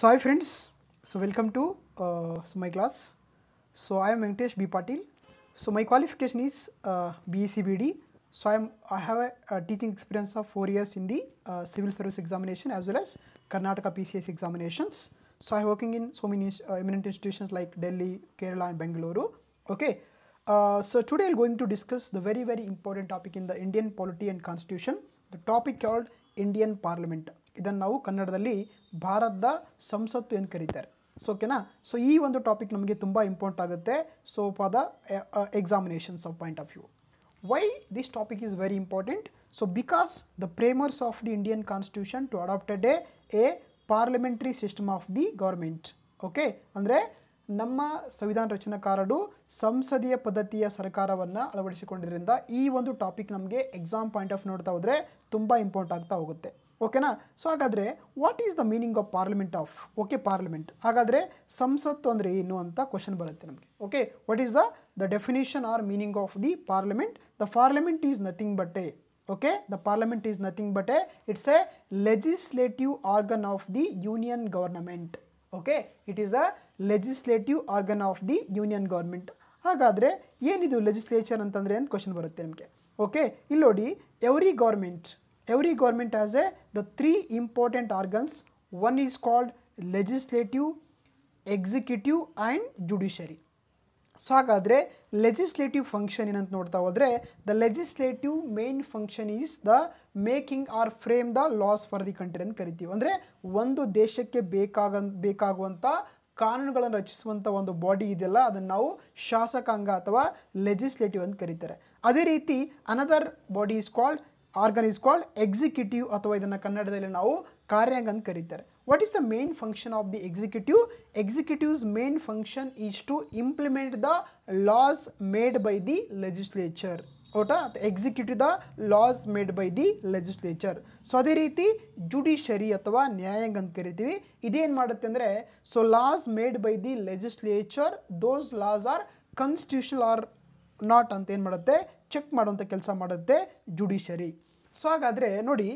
So hi friends, so welcome to uh, so my class. So I am Venkatesh B. Patil. So my qualification is uh, BECBD. So I am I have a, a, teaching experience of four years in the uh, civil service examination as well as Karnataka PCS examinations. So I am working in so many uh, eminent institutions like Delhi, Kerala, and Bangalore. Okay. Uh, so today I'm going to discuss the very very important topic in the Indian polity and constitution. The topic called Indian Parliament. ಇದನ್ನು ನಾವು ಕನ್ನಡದಲ್ಲಿ ಭಾರತದ ಸಂಸತ್ತು ಎಂದು ಕರೀತಾರೆ so ಓಕೆನಾ so ಈ ಒಂದು ಟಾಪಿಕ್ ನಮಗೆ ತುಂಬ ಇಂಪಾರ್ಟೆಂಟ್ ಆಗುತ್ತೆ so for the examinations of point of view why this topic is very important so because the framers of the Indian constitution to adapted a a parliamentary system of the government okay ಅಂದರೆ ನಮ್ಮ ಸಂವಿಧಾನ ರಚನಾಕಾರರು ಸಂಸದೀಯ ಪದ್ಧತಿಯ ಸರ್ಕಾರವನ್ನು ಅಳವಡಿಸಿಕೊಂಡಿದ್ದರಿಂದ ಈ ಒಂದು topic ನಮಗೆ exam point of ನೋಡ್ತಾ ಹೋದರೆ ತುಂಬ ಇಂಪಾರ್ಟ್ ಆಗ್ತಾ ಹೋಗುತ್ತೆ ಓಕೆನಾ ಸೊ ಹಾಗಾದರೆ what is the meaning of parliament of okay parliament ಹಾಗಾದರೆ ಸಂಸತ್ತು ಅಂದರೆ ಏನು ಅಂತ ಕ್ವಶನ್ ಬರುತ್ತೆ ನಮಗೆ okay what is the the definition or meaning of the parliament the parliament is nothing but a okay the parliament is nothing but a it's a legislative organ of the union government okay it is a legislative organ of the union government ಹಾಗಾದರೆ ಏನಿದು legislature ಅಂತಂದರೆ ಅಂತ question ಬರುತ್ತೆ ನಿಮಗೆ okay ಇಲ್ಲಿ ನೋಡಿ every government every government has a the three important organs one is called legislative executive and judiciary so ಹಾಗಾದರೆ legislative function ಏನಂತ ನೋಡ್ತಾ ಹೋದರೆ the legislative main function is the making or frame the laws for the country ಅಂತ ಕರಿತೀವಿ ಅಂದರೆ ಒಂದು ದೇಶಕ್ಕೆ ಬೇಕಾಗ ಬೇಕಾಗುವಂಥ ಕಾನೂನುಗಳನ್ನು ರಚಿಸುವಂಥ ಒಂದು ಬಾಡಿ ಇದೆಯಲ್ಲ ಅದನ್ನು ನಾವು ಶಾಸಕಾಂಗ ಅಥವಾ ಲೆಜಿಸ್ಲೇಟಿವ್ ಅಂತ ಕರೀತಾರೆ ಅದೇ ರೀತಿ another body is called organ is called executive ಅಥವಾ ಇದನ್ನು ಕನ್ನಡದಲ್ಲಿ ನಾವು ಕಾರ್ಯಾಂಗ ಅಂತ ಕರೀತಾರೆ what is the main function of the executive executive's main function is to implement the laws made by the legislature ಓಟಾ executive the laws made by the legislature so ಅದೇ ರೀತಿ ಜುಡಿಷರಿ ಅಥವಾ ನ್ಯಾಯಾಂಗ ಅಂತ ಕರಿತೀವಿ ಇದೇನು ಮಾಡುತ್ತೆ ಅಂದರೆ so laws made by the legislature those laws are constitution or not ಅಂತ ಏನು ಮಾಡುತ್ತೆ ಚೆಕ್ ಮಾಡುವಂಥ ಕೆಲಸ ಮಾಡುತ್ತೆ ಜುಡಿಷರಿ ಸೊ ಹಾಗಾದರೆ ನೋಡಿ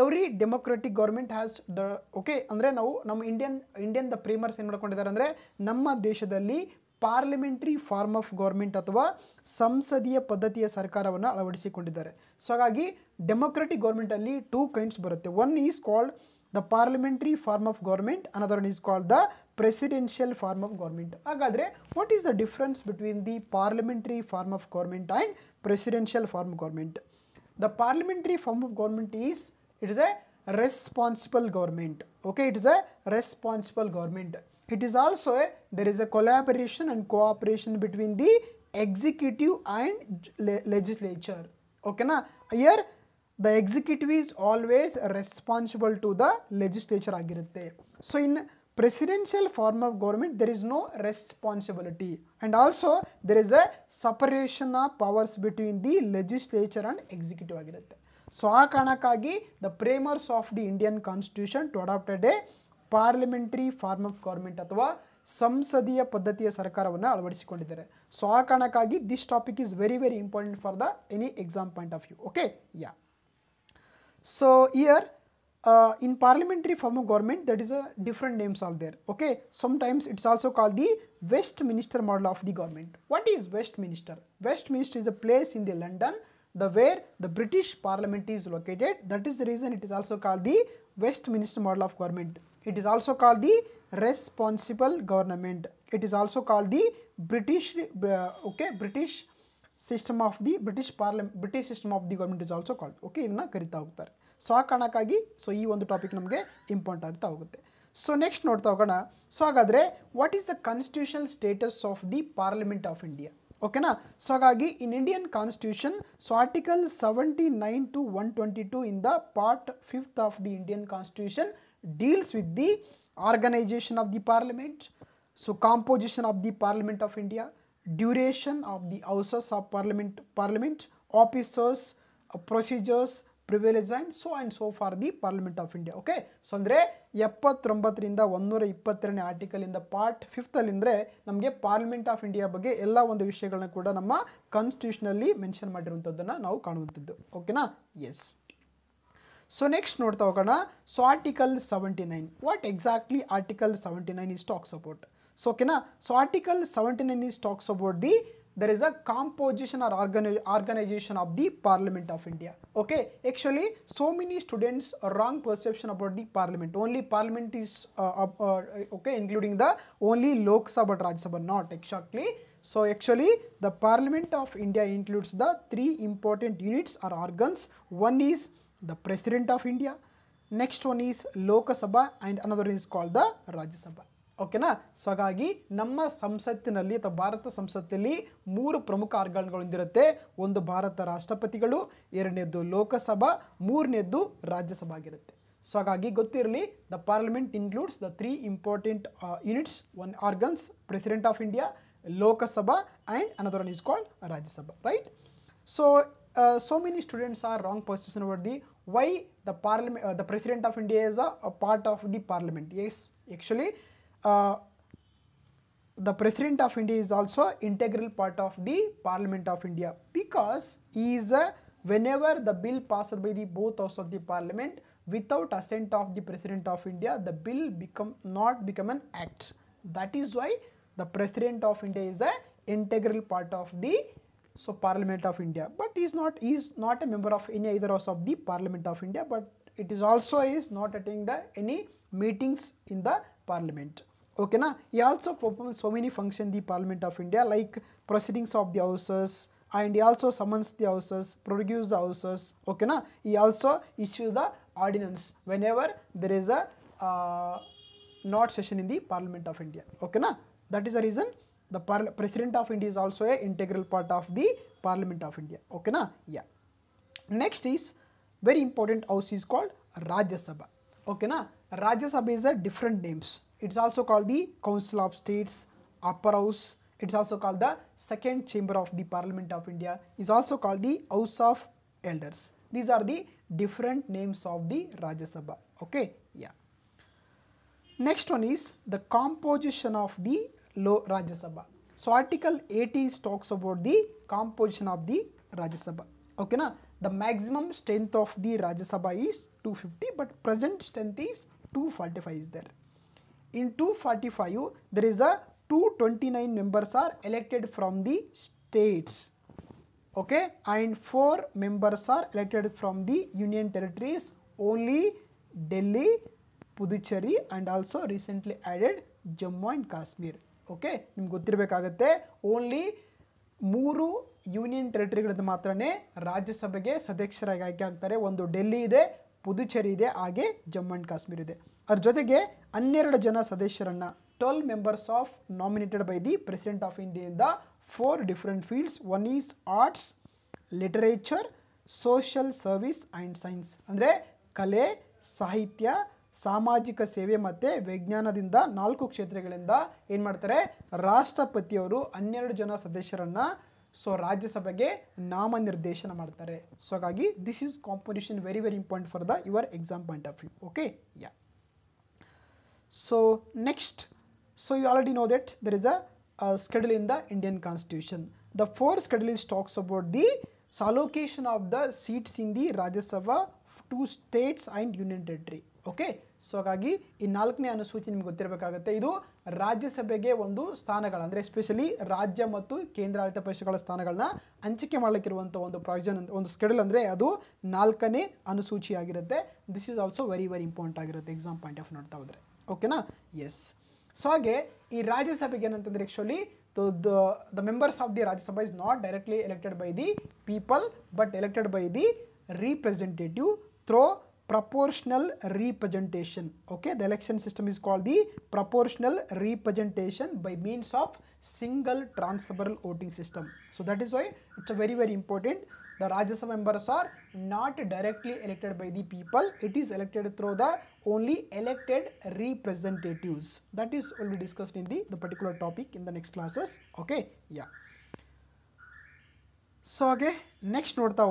every democratic government has the okay ಅಂದರೆ ನಾವು ನಮ್ಮ ಇಂಡಿಯನ್ ಇಂಡಿಯನ್ ದ ಪ್ರೇಮರ್ಸ್ ಏನು ಮಾಡ್ಕೊಂಡಿದ್ದಾರೆ ಅಂದರೆ ನಮ್ಮ ದೇಶದಲ್ಲಿ ಪಾರ್ಲಿಮೆಂಟ್ರಿ ಫಾರ್ಮ್ ಆಫ್ ಗೌರ್ಮೆಂಟ್ ಅಥವಾ ಸಂಸದೀಯ ಪದ್ಧತಿಯ ಸರ್ಕಾರವನ್ನು ಅಳವಡಿಸಿಕೊಂಡಿದ್ದಾರೆ ಸೊ ಹಾಗಾಗಿ ಡೆಮೊಕ್ರೆಟಿಕ್ ಗೌರ್ಮೆಂಟಲ್ಲಿ ಟೂ ಕೈಂಡ್ಸ್ ಬರುತ್ತೆ one is called the parliamentary form of government another is called the presidential form of government. agadre what is the difference between the parliamentary form of government and presidential form of government? The parliamentary form of government is, it is a responsible government. Okay, it is a responsible government. It is also a, there is a collaboration and cooperation between the executive and le legislature. Okay, na? Here, the executive is always responsible to the legislature. agirutte So, in presidential form of government there is no responsibility and also there is a separation of powers between the legislature and executive ಆಗಿರುತ್ತೆ so ಆ ಕಾರಣಕ್ಕಾಗಿ the framers of the Indian constitution to adapted a parliamentary form of government ಅಥವಾ ಸಂಸದೀಯ ಪದ್ಧತಿಯ ಸರ್ಕಾರವನ್ನು ಅಳವಡಿಸಿಕೊಂಡಿದ್ದಾರೆ so ಆ ಕಾರಣಕ್ಕಾಗಿ this topic is very very important for the any exam point of view okay ya so year uh, in parliamentary form of government that is a different names are there okay sometimes it's also called the westminster model of the government what is westminster westminster is a place in the london the where the british parliament is located that is the reason it is also called the westminster model of government it is also called the responsible government it is also called the british uh, okay british system of the British parl British system of the government is also called. Okay, ಇದನ್ನ ಕರಿತಾ ಹೋಗ್ತಾರೆ so ಆ ಕಾರಣಕ್ಕಾಗಿ so ಈ ಒಂದು topic ನಮಗೆ important ಆಗ್ತಾ ಹೋಗುತ್ತೆ ಸೊ ನೆಕ್ಸ್ಟ್ ನೋಡ್ತಾ ಹೋಗೋಣ ಸೊ ಹಾಗಾದರೆ what is the constitutional status of the parliament of India ಓಕೆನಾ ಸೊ ಹಾಗಾಗಿ in Indian constitution so article seventy nine to one twenty two in the part fifth of the Indian constitution deals with the organisation of the parliament so composition of the parliament of India duration of the houses of parliament parliament officers procedures privilege and so and so for the parliament of India okay so ಅಂದರೆ ಎಪ್ಪತ್ತೊಂಬತ್ತರಿಂದ ಒಂದೂರ ಇಪ್ಪತ್ತೆರಡನೇ ಇಂದ part ಅಂದರೆ ನಮಗೆ parliament of India ಬಗ್ಗೆ ಎಲ್ಲ ಒಂದು ವಿಷಯಗಳನ್ನ ಕೂಡ ನಮ್ಮ ಕಾನ್ಸ್ಟಿಟ್ಯೂಷನಲ್ಲಿ ಮೆನ್ಷನ್ ಮಾಡಿರುವಂಥದ್ದನ್ನು ನಾವು ಕಾಣುವಂಥದ್ದು ಓಕೆನಾ ಎಸ್ ಸೊ ನೆಕ್ಸ್ಟ್ ನೋಡ್ತಾ ಹೋಗೋಣ so article seventy nine what exactly article seventy nine is talks about so ಓಕೆನಾ so article seventy nine is talks about the there is a composition or organization of the Parliament of India. Okay, actually so many students wrong perception about the Parliament. Only Parliament is uh, uh, okay, including the only Lok Sabha Raj Sabha, not exactly. So actually the Parliament of India includes the three important units or organs. One is the President of India, next one is Lok Sabha and another is called the Rajya Sabha. ಓಕೆನಾ so ಹಾಗಾಗಿ ನಮ್ಮ ಸಂಸತ್ತಿನಲ್ಲಿ ಅಥವಾ ಭಾರತ ಸಂಸತ್ತಲ್ಲಿ ಮೂರು ಪ್ರಮುಖ ಆರ್ಗಾನ್ಗಳು ಒಂದು ಭಾರತ ರಾಷ್ಟ್ರಪತಿಗಳು ಎರಡನೇದ್ದು ಲೋಕಸಭಾ ಮೂರನೇದ್ದು ರಾಜ್ಯಸಭಾ ಆಗಿರುತ್ತೆ ಸೊ ಹಾಗಾಗಿ ಗೊತ್ತಿರಲಿ the parliament includes the three important units one organs president of India Lok Sabha and another one is called Rajya Sabha right so so many students are wrong person about the why the parliament the president of India is a part of the parliament yes actually Uh, the President of India is also integral part of the Parliament of India because he is a, whenever the bill passed by the both houses of the Parliament without assent of the President of India the bill become not become an act that is why the President of India is a integral part of the so Parliament of India but he is not he is not a member of any either house of the Parliament of India but it is also is not attending the any meetings in the Parliament okay na he also performs so many functions in the parliament of india like proceedings of the houses and he also summons the houses produces the houses okay na he also issues the ordinance whenever there is a uh, not session in the parliament of india okay na that is the reason the president of india is also a integral part of the parliament of india okay na yeah next is very important house is called rajya sabha okay na Rajya Sabha is a different names. It's also called the Council of States, Upper House. It's also called the Second Chamber of the Parliament of India. It is also called the House of Elders. These are the different names of the Rajya Sabha. Okay, yeah. Next one is the composition of the low Rajya Sabha. So Article 80 talks about the composition of the Rajya Sabha. Okay, na? the maximum strength of the Rajya Sabha is 250 but present strength is 245 is there. In 245 there is a 229 members are elected from the states okay and 4 members are elected from the union territories only Delhi, Puducherry and also recently added Jammu and Kashmir okay? Okay ನಿಮ್ಗೆ ಗೊತ್ತಿರಬೇಕಾಗತ್ತೆ only ಮೂರು Union Territory ಮಾತ್ರನೇ ರಾಜ್ಯಸಭೆಗೆ ಸದಸ್ಯರಾಗಿ ಆಯ್ಕೆ ಆಗ್ತಾರೆ ondu Delhi ide Puducherry ಇದೆ ಹಾಗೆ ಜಮ್ಮು ಆ್ಯಂಡ್ ಕಾಶ್ಮೀರ ಇದೆ ಅದ್ರ ಜೊತೆಗೆ ಹನ್ನೆರಡು ಜನ ಸದಸ್ಯರನ್ನು twelve members of nominated by the president of ಇಂಡಿಯಿಂದ for different fields one is arts literature social service and science ಅಂದರೆ ಕಲೆ ಸಾಹಿತ್ಯ ಸಾಮಾಜಿಕ ಸೇವೆ ಮತ್ತು ವಿಜ್ಞಾನದಿಂದ ನಾಲ್ಕು ಕ್ಷೇತ್ರಗಳಿಂದ ಏನು ಮಾಡ್ತಾರೆ ರಾಷ್ಟ್ರಪತಿಯವರು ಹನ್ನೆರಡು ಜನ ಸದಸ್ಯರನ್ನು ಸೊ ರಾಜ್ಯಸಭೆಗೆ ನಾಮನಿರ್ದೇಶನ ಮಾಡ್ತಾರೆ ಸೊ ಹಾಗಾಗಿ this is competition very very important for the your exam point of view okay ya so next so you already know that there is a schedule in the Indian constitution the four schedule is talks about the allocation of the seats in the Rajya Sabha to states and union territory okay so ಹಾಗಾಗಿ ಈ ನಾಲ್ಕನೇ ಅನುಸೂಚಿ ನಿಮ್ಗೆ ಗೊತ್ತಿರಬೇಕಾಗುತ್ತೆ ಇದು ರಾಜ್ಯಸಭೆಗೆ ಒಂದು ಸ್ಥಾನಗಳ ಅಂದರೆ especially ರಾಜ್ಯ ಮತ್ತು ಕೇಂದ್ರಾಡಳಿತ ಪ್ರದೇಶಗಳ ಸ್ಥಾನಗಳನ್ನ ಹಂಚಿಕೆ ಮಾಡಲಿಕ್ಕಿರುವಂಥ ಒಂದು ಪ್ರಾವಿಷನ್ ಅಂತ ಒಂದು ಸ್ಕೆಡ್ಯೂಲ್ ಅಂದರೆ ಅದು ನಾಲ್ಕನೇ ಅನುಸೂಚಿ ಆಗಿರುತ್ತೆ this is also very very important ಆಗಿರುತ್ತೆ ಎಕ್ಸಾಮ್ ಪಾಯಿಂಟ್ ಆಫ್ ನೋಡ್ತಾ ಹೋದರೆ ಓಕೆನಾ ಎಸ್ ಸೊ ಹಾಗೆ ಈ ರಾಜ್ಯಸಭೆಗೆ ಏನಂತಂದ್ರೆ actually the the members of the Rajya Sabha is not directly elected by the people but elected by the representative through proportional representation okay the election system is called the proportional representation by means of single transferable voting system so that is why it's a very very important the Rajya Sabha members are not directly elected by the people it is elected through the only elected representatives that is only discussed in the the particular topic in the next classes okay yeah so okay next ನೋಡ್ತಾ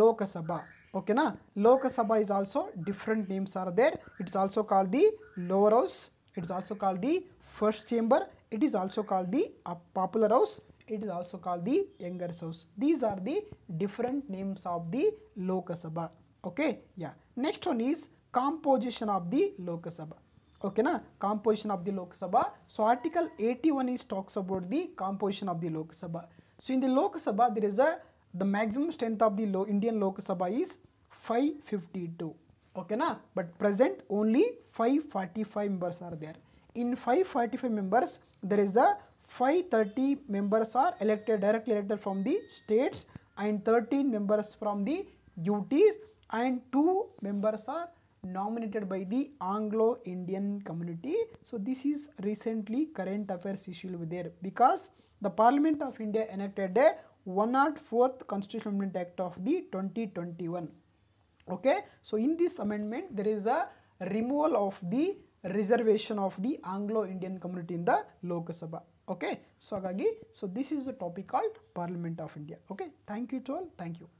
Lok Sabha okay na Lok Sabha is also different names are there it's also called the lower house it's also called the first chamber it is also called the uh, popular house it is also called the younger house these are the different names of the Lok Sabha okay yeah next one is composition of the Lok Sabha okay na composition of the Lok Sabha so article 81 is talks about the composition of the Lok Sabha so in the Lok Sabha there is a the maximum strength of the Indian Lok Sabha is 552 okay na but present only 545 members are there in 545 members there is a 530 members are elected directly elected from the states and 13 members from the UTs and 2 members are nominated by the Anglo-Indian community. So this is recently current affairs issue will be there because the Parliament of India enacted a 104th Constitutional Amendment Act of the 2021. Okay, so in this amendment, there is a removal of the reservation of the Anglo-Indian community in the Lok Sabha. Okay, so, so this is the topic called Parliament of India. Okay, thank you to all. Thank you.